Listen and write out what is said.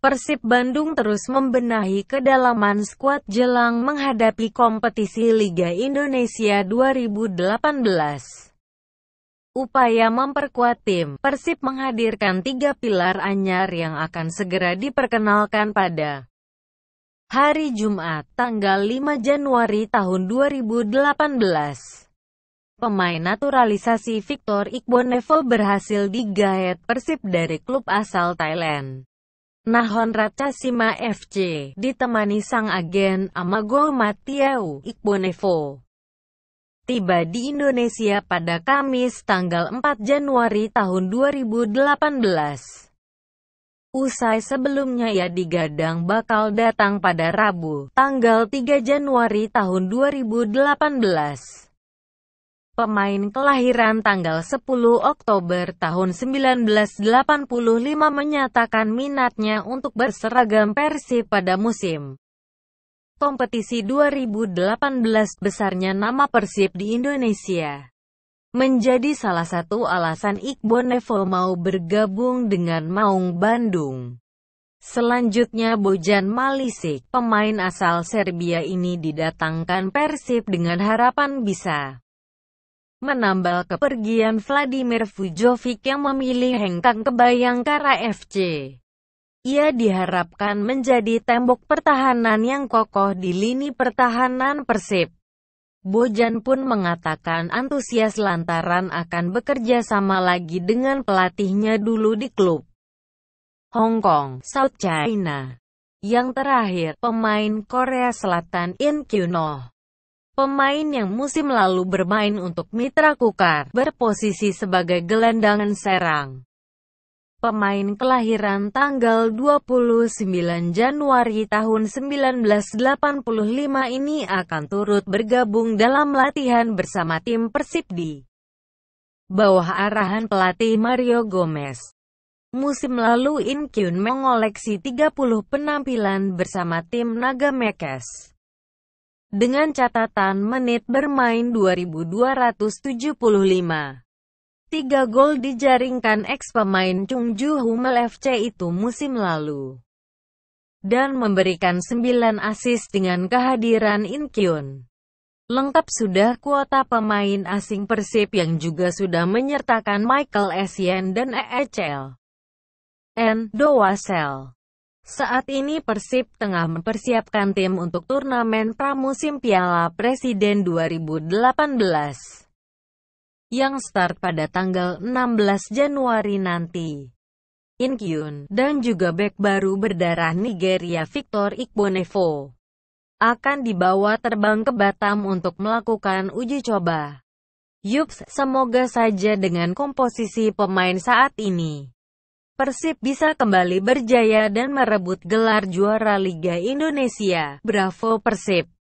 Persib Bandung terus membenahi kedalaman skuad jelang menghadapi kompetisi Liga Indonesia 2018. Upaya memperkuat tim, Persib menghadirkan tiga pilar anyar yang akan segera diperkenalkan pada hari Jumat, tanggal 5 Januari tahun 2018. Pemain naturalisasi Victor Iqbonevo berhasil digaet Persib dari klub asal Thailand. Nahon Ratchasima FC, ditemani sang agen Amago Matiau Ikbonevo. Tiba di Indonesia pada Kamis tanggal 4 Januari tahun 2018. Usai sebelumnya ia digadang bakal datang pada Rabu, tanggal 3 Januari tahun 2018 pemain kelahiran tanggal 10 Oktober tahun 1985 menyatakan minatnya untuk berseragam Persib pada musim kompetisi 2018 besarnya nama Persib di Indonesia. Menjadi salah satu alasan Iqbal Nevo mau bergabung dengan Maung Bandung. Selanjutnya Bojan Malisik, pemain asal Serbia ini didatangkan Persib dengan harapan bisa menambal kepergian Vladimir Vujovic yang memilih hengkang ke Bayangkara FC. Ia diharapkan menjadi tembok pertahanan yang kokoh di lini pertahanan Persib. Bojan pun mengatakan antusias lantaran akan bekerja sama lagi dengan pelatihnya dulu di klub Hong Kong, South China. Yang terakhir, pemain Korea Selatan In Kyuno. Pemain yang musim lalu bermain untuk Mitra Kukar, berposisi sebagai gelandangan serang. Pemain kelahiran tanggal 29 Januari tahun 1985 ini akan turut bergabung dalam latihan bersama tim Persib di bawah arahan pelatih Mario Gomez. Musim lalu Inkyun mengoleksi 30 penampilan bersama tim Naga Mekes dengan catatan menit bermain 2275. Tiga gol dijaringkan ex-pemain Chungju Hummel FC itu musim lalu. Dan memberikan sembilan asis dengan kehadiran Inkyun. Lengkap sudah kuota pemain asing Persib yang juga sudah menyertakan Michael Essien dan Echel. E N. Doasel. Saat ini Persib tengah mempersiapkan tim untuk turnamen pramusim Piala Presiden 2018 yang start pada tanggal 16 Januari nanti. Inkyun, dan juga bek baru berdarah Nigeria Victor Ikbonevo akan dibawa terbang ke Batam untuk melakukan uji coba. Yups, semoga saja dengan komposisi pemain saat ini. Persib bisa kembali berjaya dan merebut gelar juara Liga Indonesia. Bravo Persib!